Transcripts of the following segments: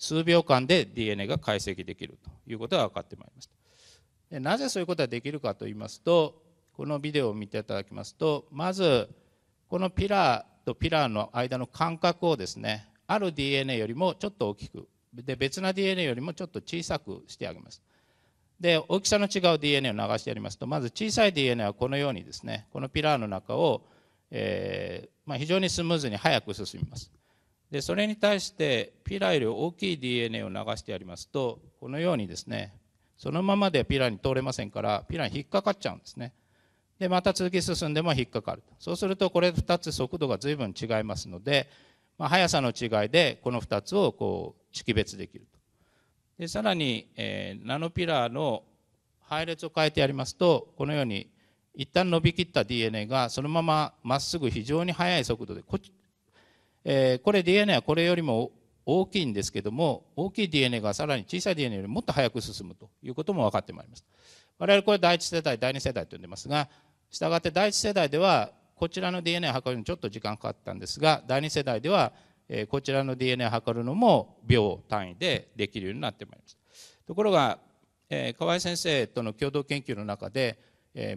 数秒間で DNA が解析できるということが分かってまいりましたでなぜそういうことができるかと言いますとこのビデオを見ていただきますとまずこのピラーとピラーの間の間隔をですねある DNA よりもちょっと大きくで別な DNA よりもちょっと小さくしてあげますで大きさの違う DNA を流してやりますとまず小さい DNA はこのようにですねこのピラーの中を、えーまあ、非常にスムーズに速く進みますでそれに対してピラより大きい DNA を流してやりますとこのようにですねそのままでピラに通れませんからピラに引っかかっちゃうんですねでまた続き進んでも引っかかるそうするとこれ2つ速度が随分違いますので、まあ、速さの違いでこの2つをこう識別できるとでさらに、えー、ナノピラーの配列を変えてやりますとこのように一旦伸びきった DNA がそのまままっすぐ非常に速い速度でこっちえー、これ DNA はこれよりも大きいんですけども大きい DNA がさらに小さい DNA よりもっと早く進むということも分かってまいります我々これ第1世代第2世代と呼んでますがしたがって第1世代ではこちらの DNA を測るのにちょっと時間かかったんですが第2世代ではこちらの DNA を測るのも秒単位でできるようになってまいりましたところが河合先生との共同研究の中で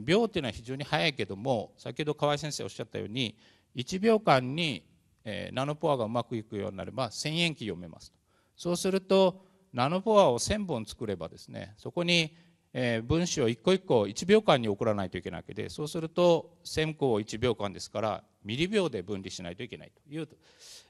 秒というのは非常に早いけども先ほど河合先生おっしゃったように1秒間にえー、ナノポアがうまくいくようになれば1000円機読めますとそうするとナノポアを1000本作ればですねそこに、えー、分子を一個一個1秒間に送らないといけないわけでそうすると1000個を1秒間ですからミリ秒で分離しないといけないという、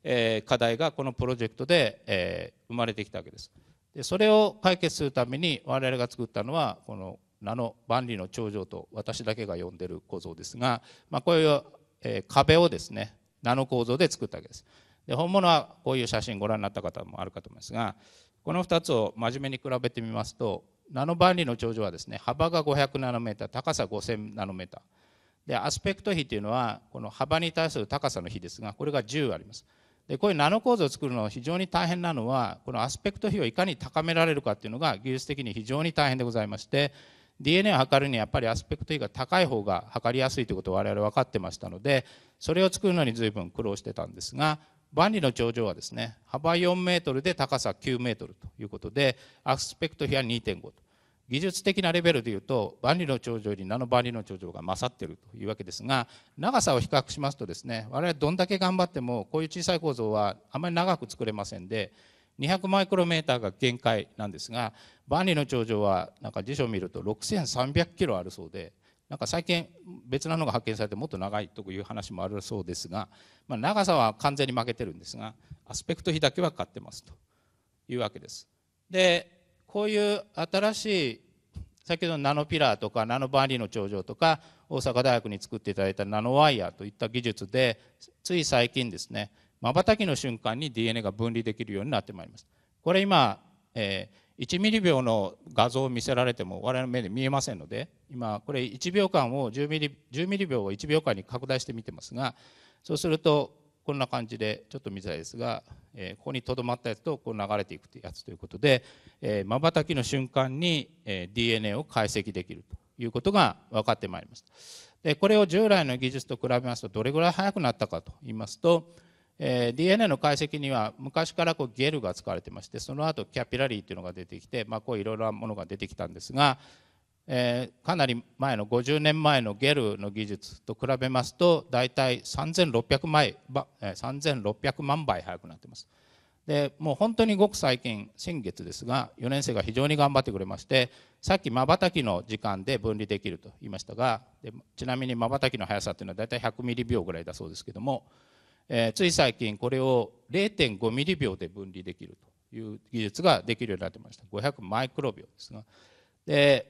えー、課題がこのプロジェクトで、えー、生まれてきたわけですでそれを解決するために我々が作ったのはこのナノ万里の頂上と私だけが呼んでる構造ですが、まあ、こういう、えー、壁をですねナノ構造で作ったわけです。で本物はこういう写真ご覧になった方もあるかと思いますがこの2つを真面目に比べてみますとナノ万里の頂上はですね幅が500ナノメーター高さ5000ナノメーターでアスペクト比というのはこの幅に対する高さの比ですがこれが10ありますでこういうナノ構造を作るのは非常に大変なのはこのアスペクト比をいかに高められるかっていうのが技術的に非常に大変でございまして DNA を測るにはやっぱりアスペクト比が高い方が測りやすいということを我々分かってましたのでそれを作るのに随分苦労してたんですが万里の長城はですね幅4メートルで高さ9メートルということでアスペクト比は2.5と技術的なレベルでいうと万里の長城よりナノ万里の長城が勝っているというわけですが長さを比較しますとですね我々どんだけ頑張ってもこういう小さい構造はあまり長く作れませんで200マイクロメーターが限界なんですが万里の長城はなんか辞書を見ると6300キロあるそうでなんか最近別なのが発見されてもっと長いという話もあるそうですが、まあ、長さは完全に負けてるんですがアスペクト比だけは勝ってますというわけです。でこういう新しい先ほどのナノピラーとかナノバーニーの頂上とか大阪大学に作っていただいたナノワイヤーといった技術でつい最近ですねまばたきの瞬間に DNA が分離できるようになってまいります。これ今、えー、1ミリ秒の画像を見せられても我々の目で見えませんので今これ1秒間を10ミリ ,10 ミリ秒を1秒間に拡大してみてますがそうするとこんな感じでちょっと見づらいですが、えー、ここにとどまったやつとこう流れていくやつということでまばたきの瞬間に、えー、DNA を解析できるということが分かってまいりましたでこれを従来の技術と比べますとどれぐらい速くなったかと言いますとえ DNA の解析には昔からこうゲルが使われてましてその後キャピラリーっていうのが出てきて、まあ、こういろいろなものが出てきたんですが、えかなり前の50年前のゲルの技術と比べますと大体3600万倍速くなってます。でもう本当にごく最近先月ですが4年生が非常に頑張ってくれましてさっきまばたきの時間で分離できると言いましたがでちなみにまばたきの速さというのは大体100ミリ秒ぐらいだそうですけどもえー、つい最近これを0.5ミリ秒で分離できるという技術ができるようになってました500マイクロ秒ですがで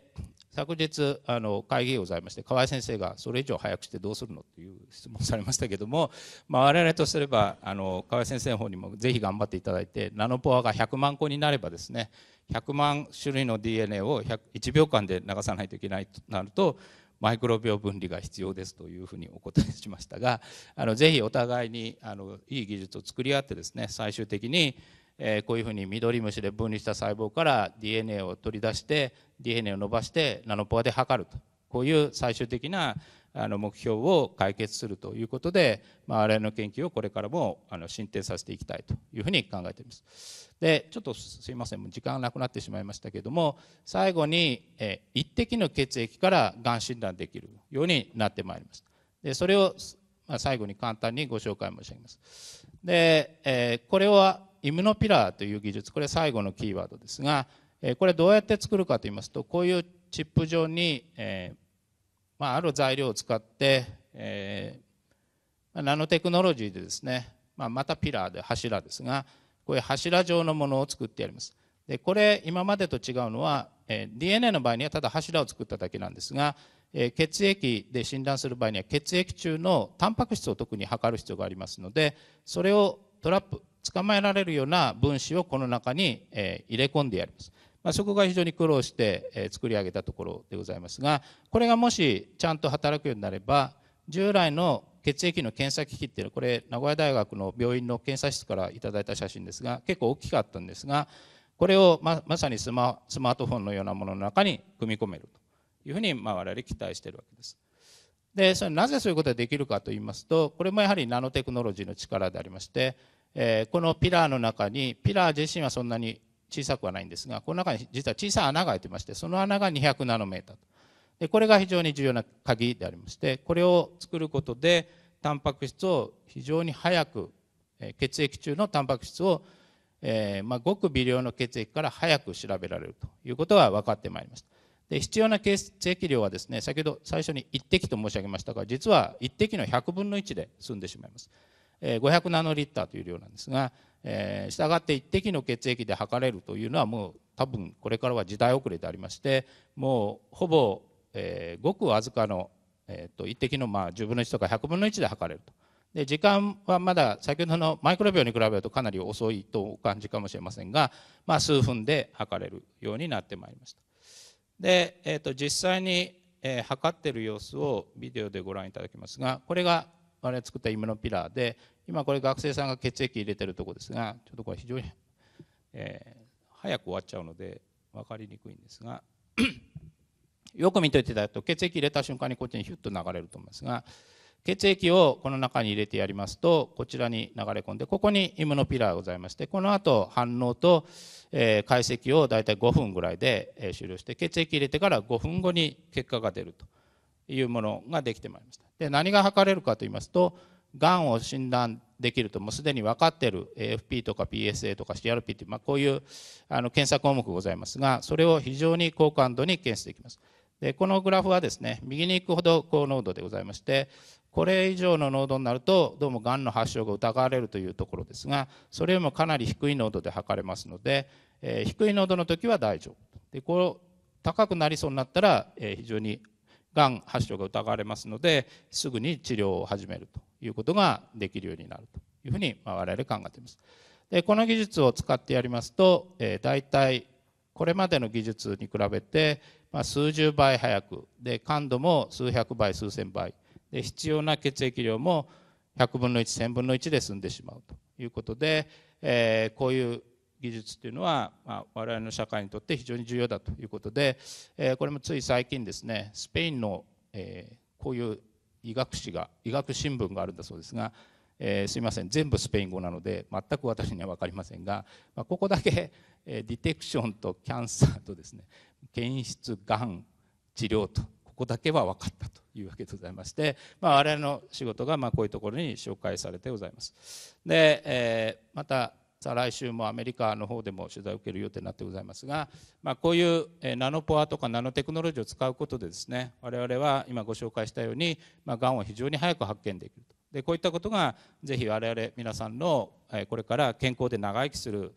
昨日あの会議がございまして河合先生がそれ以上早くしてどうするのという質問されましたけども、まあ、我々とすればあの河合先生の方にもぜひ頑張っていただいてナノポアが100万個になればですね100万種類の DNA を1秒間で流さないといけないとなるとマイクロ病分離が必要ですというふうにお答えしましたがあのぜひお互いにあのいい技術を作り合ってですね最終的にえこういうふうにミドリムシで分離した細胞から DNA を取り出して DNA を伸ばしてナノポアで測るとこういう最終的なあの目標を解決するということで、まあ、我々の研究をこれからもあの進展させていきたいというふうに考えています。でちょっとすいません時間がなくなってしまいましたけれども最後に、え1滴の血液からがん診断できるようになってまいりました。でそれを、まあ、最後に簡単にご紹介申し上げます。で、えこれはイムノピラーという技術これ最後のキーワードですが、えこれどうやって作るかといいますとこういうチップ状に、えまあ、ある材料を使って、えー、ナノテクノロジーでですね、まあ、またピラーで柱ですがこういう柱状のものを作ってやりますでこれ今までと違うのは、えー、DNA の場合にはただ柱を作っただけなんですが、えー、血液で診断する場合には血液中のタンパク質を特に測る必要がありますのでそれをトラップ捕まえられるような分子をこの中に、えー、入れ込んでやりますまあ、そこが非常に苦労して、え作り上げたところでございますがこれがもしちゃんと働くようになれば従来の血液の検査機器っていうのはこれ名古屋大学の病院の検査室から頂いた写真ですが結構大きかったんですがこれをままさにスマスマートフォンのようなものの中に組み込めるというふうにまあ我々期待しているわけです。でそれなぜそういうことができるかといいますとこれもやはりナノテクノロジーの力でありまして、えー、このピラーの中にピラー自身はそんなに小さくはないんですがこの中に実は小さい穴が開いてましてその穴が200ナノメーターでこれが非常に重要な鍵でありましてこれを作ることでタンパク質を非常に早く血液中のタンパク質を、えーまあ、ごく微量の血液から早く調べられるということが分かってまいりましたで必要な血液量はですね先ほど最初に1滴と申し上げましたが実は1滴の100分の1で済んでしまいます500ナノリッターという量なんですが、えー、従って1滴の血液で測れるというのはもう多分これからは時代遅れでありましてもうほぼ、えー、ごくわずかの、えー、と1滴のまあ10分の1とか100分の1で測れると。で時間はまだ先ほどのマイクロ秒に比べるとかなり遅いとお感じかもしれませんが、まあ、数分で測れるようになってまいりましたで、えー、と実際に、えー、測ってる様子をビデオでご覧いただきますがこれが我々作った夢のピラーで今これ学生さんが血液入れてるとこですがちょっとこれ非常に、えー、早く終わっちゃうので分かりにくいんですが よく見ていただくと血液入れた瞬間にこっちにヒュッと流れると思いますが血液をこの中に入れてやりますとこちらに流れ込んでここにイムノピラーがございましてこの後反応と、えー、解析を大体5分ぐらいで、えー、終了して血液入れてから5分後に結果が出ると。いうものができてまいりましたで何が測れるかと言いますとがんを診断できるともうすでに分かっている AFP とか PSA とか CRP という、まあ、こういうあの検査項目ございますがそれを非常に高感度に検出できますでこのグラフはですね右に行くほど高濃度でございましてこれ以上の濃度になるとどうもがんの発症が疑われるというところですがそれよりもかなり低い濃度で測れますので、えー、低い濃度の時は大丈夫でこう高くなりそうになったら、えー、非常にがん発症が疑われますのですぐに治療を始めるということができるようになるというふうに我々考えています。でこの技術を使ってやりますと、えー、大体これまでの技術に比べて、まあ、数十倍早くで感度も数百倍数千倍で必要な血液量も100分の1 1000分の1で済んでしまうということで、えー、こういう技術っていうのは、まあ、我々の社会にとって非常に重要だということで、えー、これもつい最近ですねスペインの、えー、こういう医学誌が医学新聞があるんだそうですが、えー、すいません全部スペイン語なので全く私には分かりませんが、まあ、ここだけ、えー、ディテクションとキャンサーとですね検出がん治療とここだけは分かったというわけでございまして、まあ、我々の仕事がまこういうところに紹介されてございます。で、えー、またさあ来週もアメリカの方でも取材を受ける予定になってございますが、まあ、こういうナノポアとかナノテクノロジーを使うことでですね我々は今ご紹介したようにがん、を非常に早く発見できるとでこういったことがぜひ我々皆さんのこれから健康で長生きする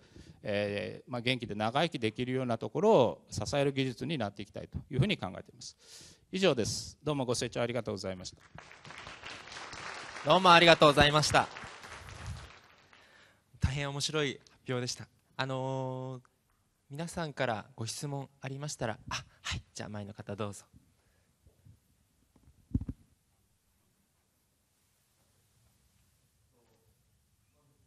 えー、まあ、元気で長生きできるようなところを支える技術になっていきたいというふうに考えています以上ですどうもご清聴ありがとうございましたどうもありがとうございました大変面白い発表でしたあのー、皆さんからご質問ありましたらあはいじゃあ前の方どうぞ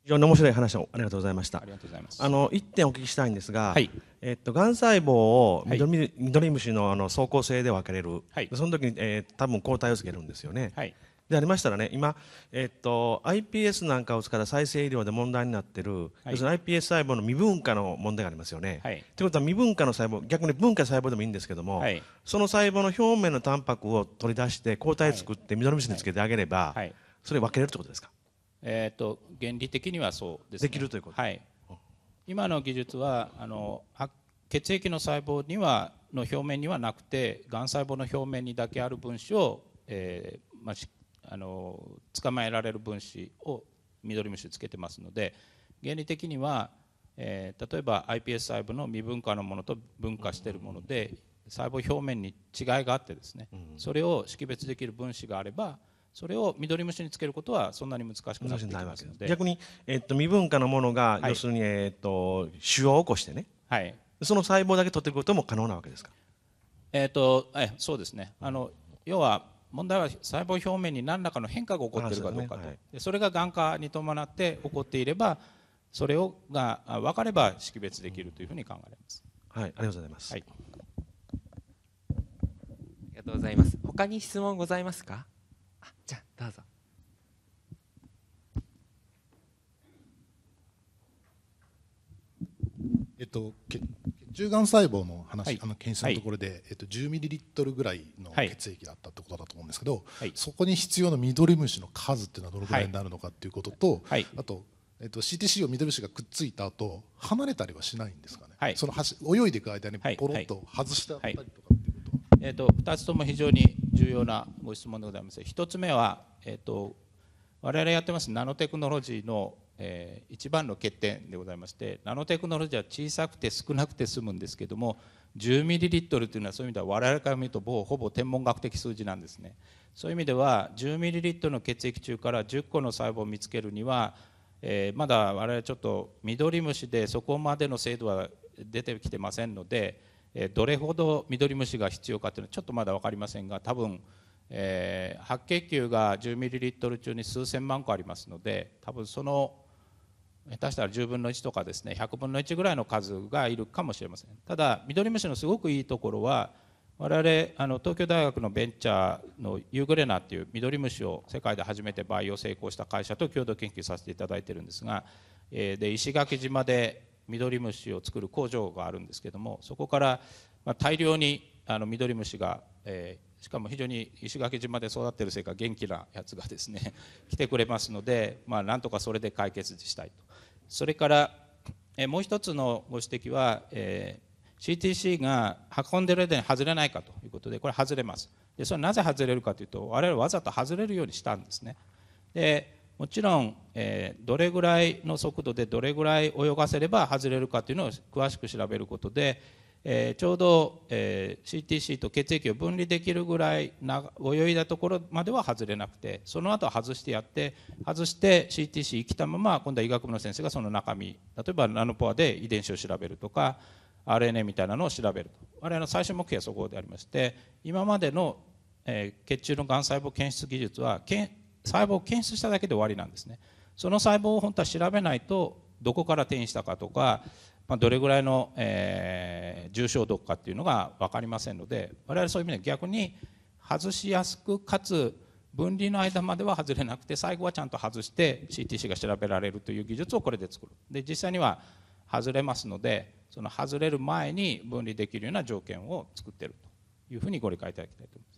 非常に面白い話をありがとうございました。ありがとうございます。あの一点お聞きしたいんですが、はい、えっと癌細胞を緑,、はい、緑虫のあの走行性で分かれる。はい、その時に、えー、多分抗体をつけるんですよね。はい、でありましたらね今、えっと、iPS なんかを使った再生医療で問題になってる、はい、要するに iPS 細胞の未分化の問題がありますよね。と、はい、いうことは未分化の細胞逆に分化細胞でもいいんですけども、はい、その細胞の表面のタンパクを取り出して抗体作ってミル緑虫につけてあげれば、はいそれ分けれるってことですか、えー、っと原理的にはそうです、ね、できるということ、はい、今の技術はあの血液の細胞にはの表面にはなくてがん細胞の表面にだけある分子を、えーまあ、あの捕まえられる分子を緑虫つけてますので原理的には、えー、例えば iPS 細胞の未分化のものと分化しているもので細胞表面に違いがあってですね、それを識別できる分子があればそれを緑虫につけることはそんなに難しくなってきますので逆に、えー、っと、未分化のものが、要するに、えー、っと腫瘍を起こしてね、はい、その細胞だけ取っていくことも可能なわけですか、えー、っとえそうですねあの要は問題は細胞表面に何らかの変化が起こっているかどうかとそ、れががん化に伴って起こっていればそれをが分かれば識別できるというふうに考えられます。はい、ありがとうございます。はい、ありがとうございます。他に質問ございますか？あ、じゃどうぞ。えっと血中がん細胞の話、はい、あの検査のところで、はい、えっと10ミリリットルぐらいの血液だった。ですけど、はい、そこに必要なミドリムシの数っていうのはどのぐらいになるのかっていうことと、はい、あと,、えっと CTC をミドリムシがくっついた後離れたりはしないんですかね、その泳いでいく間にポロッと外してあったりとかっていうことは、えーと、2つとも非常に重要なご質問でございます1つ目は、えーと、と我々やってますナノテクノロジーのえー、一番の欠点でございましてナノテクノロジーは小さくて少なくて済むんですけども10ミリリットルというのはそういう意味では我々から見るとほぼ天文学的数字なんですねそういう意味では10ミリリットルの血液中から10個の細胞を見つけるには、えー、まだ我々ちょっとミドリムシでそこまでの精度は出てきてませんので、えー、どれほどミドリムシが必要かというのはちょっとまだ分かりませんが多分、えー、白血球が10ミリリットル中に数千万個ありますので多分その下手したら10分の1とかですね100分の1ぐらいの数がいるかもしれませんただミドリムシのすごくいいところは我々あの東京大学のベンチャーのユーグレナっていうミドリムシを世界で初めて培養成功した会社と共同研究させていただいてるんですが、えー、で石垣島でミドリムシを作る工場があるんですけどもそこから、ま大量にあのミドリムシが、えー、しかも非常に石垣島で育ってるせいか元気なやつがですね来てくれますので、まあ、なんとかそれで解決したいと。それからもう一つのご指摘は、えー、CTC が運んでる間に外れないかということでこれ外れますでそれなぜ外れるかというと我々わざと外れるようにしたんですねでもちろん、えー、どれぐらいの速度でどれぐらい泳がせれば外れるかというのを詳しく調べることで、えー、ちょうど、えー、CTC と血液を分離できるぐらい泳いだところまでは外れなくてその後は外してやって外して CTC 生きたまま今度は医学部の先生がその中身例えばナノポアで遺伝子を調べるとか RNA みたいなのを調べると我々の最終目標はそこでありまして今までの、えー、血中のがん細胞検出技術はけん細胞を検出しただけで終わりなんですねその細胞を本当は調べないとどこから転移したかとかまあ、どれぐらいの、えー、重症度かっていうのが分かりませんので我々そういう意味で逆に外しやすくかつ分離の間までは外れなくて最後はちゃんと外して CTC が調べられるという技術をこれで作るで実際には外れますのでその外れる前に分離できるような条件を作ってるというふうにご理解いただきたいと思います。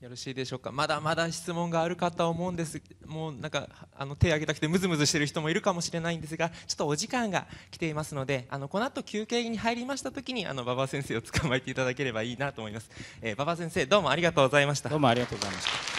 よろしいでしょうかまだまだ質問があるかと思うんですもうなんかあの手を挙げたくてムズムズしている人もいるかもしれないんですがちょっとお時間が来ていますのであのこの後休憩に入りました時にあの馬場先生を捕まえていただければいいなと思います、えー、馬場先生どうもありがとうございましたどうもありがとうございました